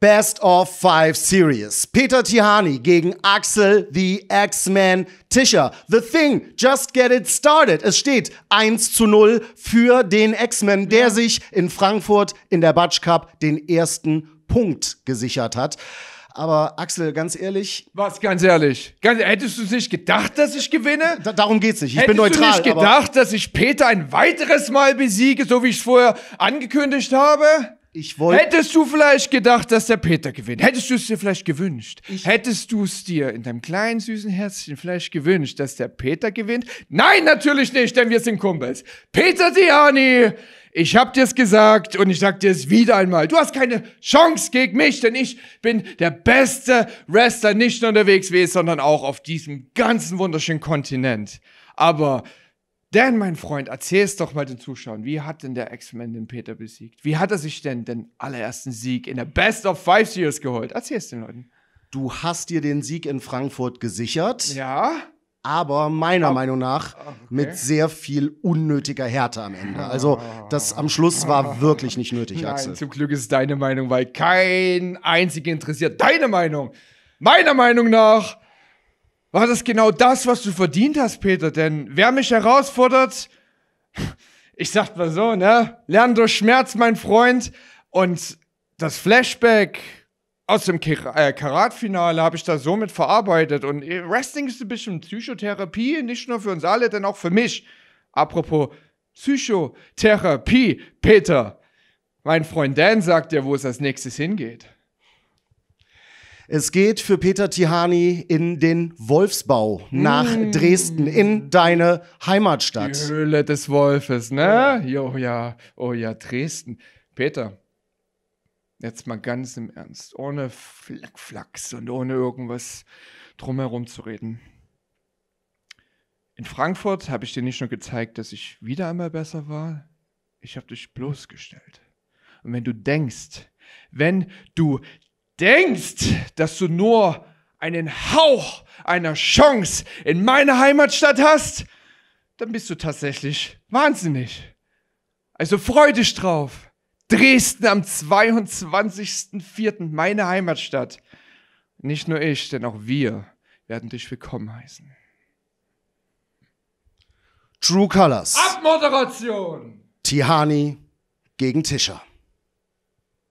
Best of Five Series. Peter Tihani gegen Axel The X-Man Tischer. The Thing, just get it started. Es steht 1 zu 0 für den X-Man, der sich in Frankfurt in der Batsch Cup den ersten Punkt gesichert hat. Aber Axel, ganz ehrlich. Was, ganz ehrlich? Ganz, hättest du nicht gedacht, dass ich gewinne? Da, darum geht's nicht. Ich hättest bin neutral. Hättest du nicht gedacht, dass ich Peter ein weiteres Mal besiege, so wie ich es vorher angekündigt habe? ich wollte. Hättest du vielleicht gedacht, dass der Peter gewinnt? Hättest du es dir vielleicht gewünscht? Ich Hättest du es dir in deinem kleinen süßen Herzchen vielleicht gewünscht, dass der Peter gewinnt? Nein, natürlich nicht, denn wir sind Kumpels. Peter Diani, ich hab dir's gesagt und ich sag dir's wieder einmal. Du hast keine Chance gegen mich, denn ich bin der beste Wrestler nicht nur unterwegs gewesen, sondern auch auf diesem ganzen wunderschönen Kontinent. Aber denn, mein Freund, erzähl es doch mal den Zuschauern. Wie hat denn der X-Men den Peter besiegt? Wie hat er sich denn den allerersten Sieg in der Best of Five Series geholt? Erzähl es den Leuten. Du hast dir den Sieg in Frankfurt gesichert. Ja. Aber meiner aber, Meinung nach okay. mit sehr viel unnötiger Härte am Ende. Also, ah. das am Schluss war wirklich nicht nötig, Nein, Axel. Zum Glück ist es deine Meinung, weil kein einziger interessiert deine Meinung. Meiner Meinung nach war das genau das, was du verdient hast, Peter. Denn wer mich herausfordert, ich sag mal so, ne? Lernen durch Schmerz, mein Freund. Und das Flashback aus dem äh, Karatfinale habe ich da somit verarbeitet. Und äh, Wrestling ist ein bisschen Psychotherapie, nicht nur für uns alle, denn auch für mich. Apropos Psychotherapie, Peter. Mein Freund Dan sagt dir, wo es als nächstes hingeht. Es geht für Peter Tihani in den Wolfsbau nach mm. Dresden, in deine Heimatstadt. Die Höhle des Wolfes, ne? Ja. Oh ja, oh ja, Dresden. Peter, jetzt mal ganz im Ernst, ohne Flack, und ohne irgendwas drumherum zu reden. In Frankfurt habe ich dir nicht nur gezeigt, dass ich wieder einmal besser war, ich habe dich bloßgestellt. Und wenn du denkst, wenn du denkst, dass du nur einen Hauch einer Chance in meiner Heimatstadt hast, dann bist du tatsächlich wahnsinnig. Also freu dich drauf. Dresden am 22.04., meine Heimatstadt. Nicht nur ich, denn auch wir werden dich willkommen heißen. True Colors. Abmoderation. Tihani gegen Tischer.